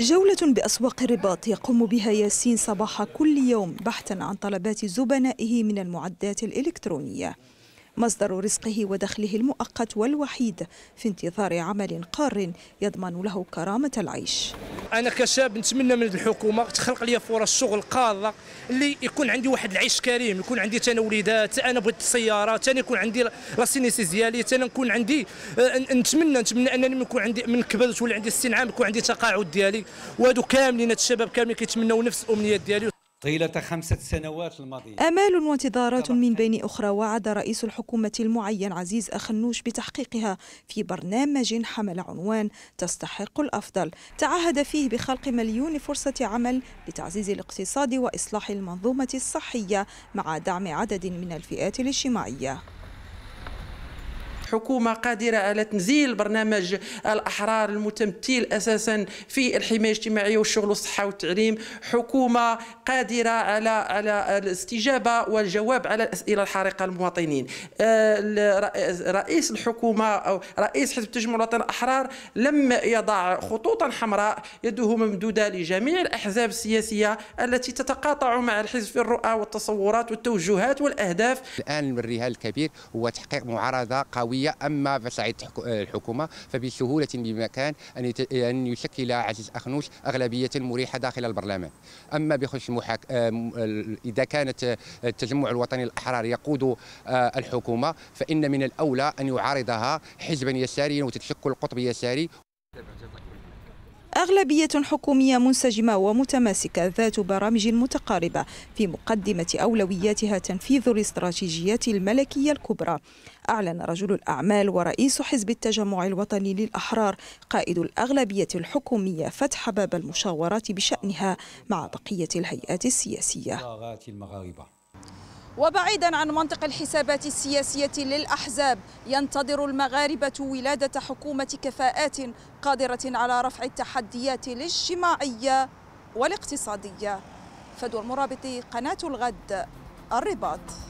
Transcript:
جولة بأسواق الرباط يقوم بها ياسين صباح كل يوم بحثا عن طلبات زبنائه من المعدات الإلكترونية مصدر رزقه ودخله المؤقت والوحيد في انتظار عمل قار يضمن له كرامة العيش أنا كشاب نتمنى من الحكومة تخلق لي فرص شغل قاضة اللي يكون عندي واحد العيش كريم يكون عندي وليدات أنا بغيت سيارة تانا يكون عندي لاسينيسيز ديالي تانا نكون عندي آه، نتمنى نتمنى أنني من يكون عندي من كبرت ولا عندي 60 عام يكون عندي تقاعد ديالي وهادو كاملين الشباب كاملين كيتمناو نفس الأمنيات ديالي طيلة خمسة سنوات الماضية آمال وانتظارات من بين أخرى وعد رئيس الحكومة المعين عزيز أخنوش بتحقيقها في برنامج حمل عنوان تستحق الأفضل تعهد فيه بخلق مليون فرصة عمل لتعزيز الاقتصاد وإصلاح المنظومة الصحية مع دعم عدد من الفئات الاجتماعية حكومه قادره على تنزيل برنامج الاحرار المتمثل اساسا في الحمايه الاجتماعيه والشغل والصحه والتعليم حكومه قادره على على الاستجابه والجواب على الاسئله الحارقه للمواطنين آه، رئيس الحكومه او رئيس حزب التجمع الوطني الاحرار لم يضع خطوطا حمراء يده ممدوده لجميع الاحزاب السياسيه التي تتقاطع مع الحزب في الرؤى والتصورات والتوجهات والاهداف الان الرهان الكبير هو تحقيق معارضه قويه الدوليه اما فصعيد آه، الحكومه فبسهوله بمكان ان ان يشكل عزيز اخنوش اغلبيه مريحه داخل البرلمان اما بخش المحاك... آه، اذا كانت آه، التجمع الوطني الاحرار يقود الحكومه فان من الاولى ان يعارضها حزبا يساريا وتتشكل قطب يساري أغلبية حكومية منسجمة ومتماسكة ذات برامج متقاربة في مقدمة أولوياتها تنفيذ الاستراتيجيات الملكية الكبرى أعلن رجل الأعمال ورئيس حزب التجمع الوطني للأحرار قائد الأغلبية الحكومية فتح باب المشاورات بشأنها مع بقية الهيئات السياسية وبعيدا عن منطق الحسابات السياسية للأحزاب ينتظر المغاربة ولادة حكومة كفاءات قادرة على رفع التحديات الاجتماعية والاقتصادية فدوى المرابط قناة الغد الرباط